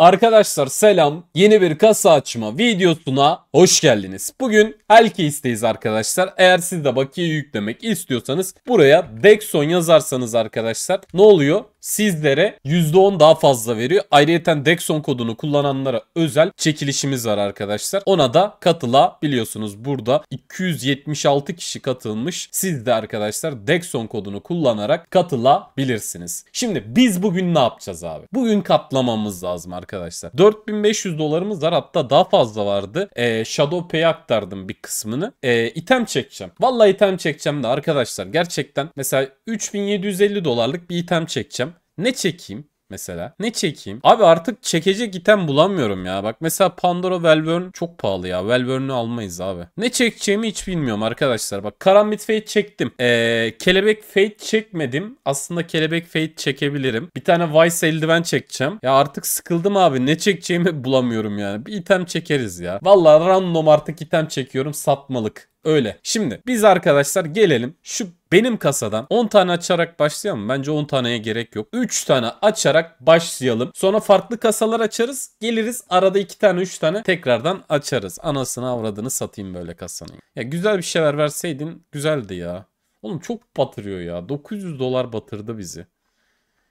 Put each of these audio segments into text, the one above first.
Arkadaşlar selam. Yeni bir kasa açma videosuna hoş geldiniz. Bugün Elkeist'teyiz arkadaşlar. Eğer siz de bakiye yüklemek istiyorsanız buraya Dexon yazarsanız arkadaşlar ne oluyor? Sizlere %10 daha fazla veriyor. Ayrıca Dexon kodunu kullananlara özel çekilişimiz var arkadaşlar. Ona da katılabiliyorsunuz. Burada 276 kişi katılmış. Siz de arkadaşlar Dexon kodunu kullanarak katılabilirsiniz. Şimdi biz bugün ne yapacağız abi? Bugün katlamamız lazım arkadaşlar arkadaşlar. 4500 dolarımız var hatta daha fazla vardı. E, Shadow Pay'e aktardım bir kısmını. E, item çekeceğim. Vallahi item çekeceğim de arkadaşlar gerçekten mesela 3750 dolarlık bir item çekeceğim. Ne çekeyim? mesela. Ne çekeyim? Abi artık çekecek item bulamıyorum ya. Bak mesela Pandora Valvern çok pahalı ya. Valvern'ü almayız abi. Ne çekeceğimi hiç bilmiyorum arkadaşlar. Bak Karambit Fate çektim. Ee, kelebek Fate çekmedim. Aslında Kelebek Fate çekebilirim. Bir tane Vice eldiven çekeceğim. Ya artık sıkıldım abi. Ne çekeceğimi bulamıyorum yani. Bir item çekeriz ya. Vallahi random artık item çekiyorum. Satmalık. Öyle. Şimdi biz arkadaşlar gelelim şu benim kasadan 10 tane açarak başlayalım. Bence 10 taneye gerek yok. 3 tane açarak başlayalım. Sonra farklı kasalar açarız. Geliriz arada 2 tane 3 tane tekrardan açarız. Anasını avradını satayım böyle kasanın. Ya güzel bir şeyler verseydin güzeldi ya. Oğlum çok batırıyor ya. 900 dolar batırdı bizi.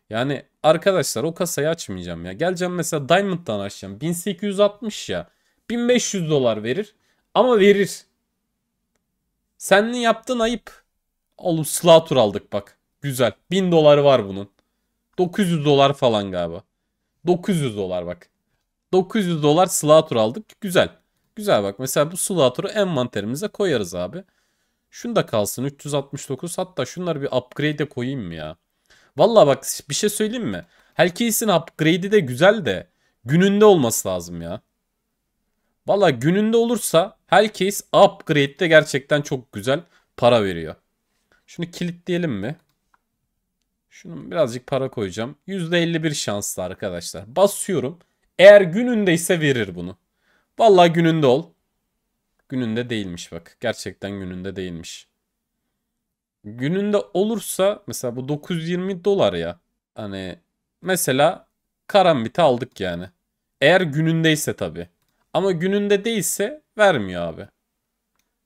Yani arkadaşlar o kasayı açmayacağım ya. Geleceğim mesela Diamond'dan açacağım. 1860 ya. 1500 dolar verir. Ama verir. Senin yaptığın ayıp. Oğlum Slatur aldık bak. Güzel. 1000 doları var bunun. 900 dolar falan galiba. 900 dolar bak. 900 dolar Slatur aldık. Güzel. Güzel bak. Mesela bu Slatur'u envanterimize koyarız abi. Şunu da kalsın 369. Hatta şunları bir upgrade'e koyayım mı ya? Valla bak bir şey söyleyeyim mi? Herkesin upgrade'i de güzel de gününde olması lazım ya. Valla gününde olursa herkes upgrade'de gerçekten çok güzel para veriyor. Şunu kilitleyelim mi? Şunu birazcık para koyacağım. %51 şanslı arkadaşlar. Basıyorum. Eğer gününde ise verir bunu. Valla gününde ol. Gününde değilmiş bak. Gerçekten gününde değilmiş. Gününde olursa mesela bu 920 dolar ya. Hani mesela karambit'i aldık yani. Eğer günündeyse tabii. Ama gününde değilse vermiyor abi.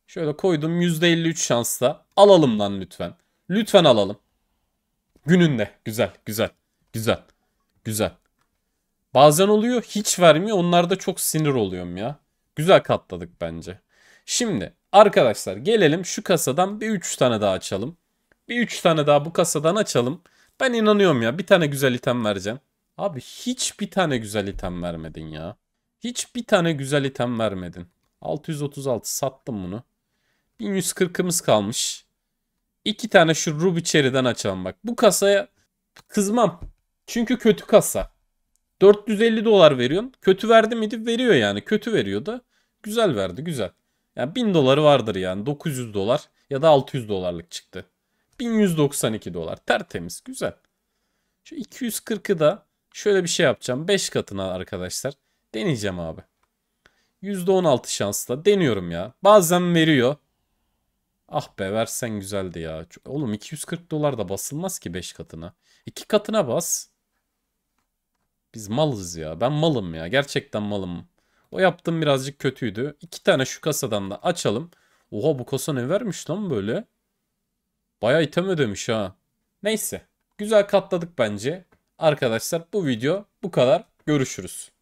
Şöyle koydum %53 şansla. Alalım lan lütfen. Lütfen alalım. Gününde. Güzel, güzel, güzel, güzel. Bazen oluyor hiç vermiyor. Onlarda çok sinir oluyorum ya. Güzel katladık bence. Şimdi arkadaşlar gelelim şu kasadan bir 3 tane daha açalım. Bir 3 tane daha bu kasadan açalım. Ben inanıyorum ya bir tane güzel item vereceğim. Abi hiç bir tane güzel item vermedin ya. Hiçbir tane güzel item vermedin. 636 sattım bunu. 1140'ımız kalmış. İki tane şu Ruby Cherry'den açalım bak. Bu kasaya kızmam. Çünkü kötü kasa. 450 dolar veriyorsun. Kötü verdi miydi? Veriyor yani. Kötü veriyor da. Güzel verdi güzel. Yani 1000 doları vardır yani. 900 dolar ya da 600 dolarlık çıktı. 1192 dolar. Tertemiz. Güzel. Şu 240'ı da şöyle bir şey yapacağım. 5 katına arkadaşlar. Deneyeceğim abi. %16 şansla deniyorum ya. Bazen veriyor. Ah be versen güzeldi ya. Oğlum 240 dolar da basılmaz ki 5 katına. 2 katına bas. Biz malız ya. Ben malım ya. Gerçekten malım. O yaptığım birazcık kötüydü. 2 tane şu kasadan da açalım. Oha bu kasa ne vermiş lan böyle? Baya item ödemiş ha. Neyse. Güzel katladık bence. Arkadaşlar bu video bu kadar. Görüşürüz.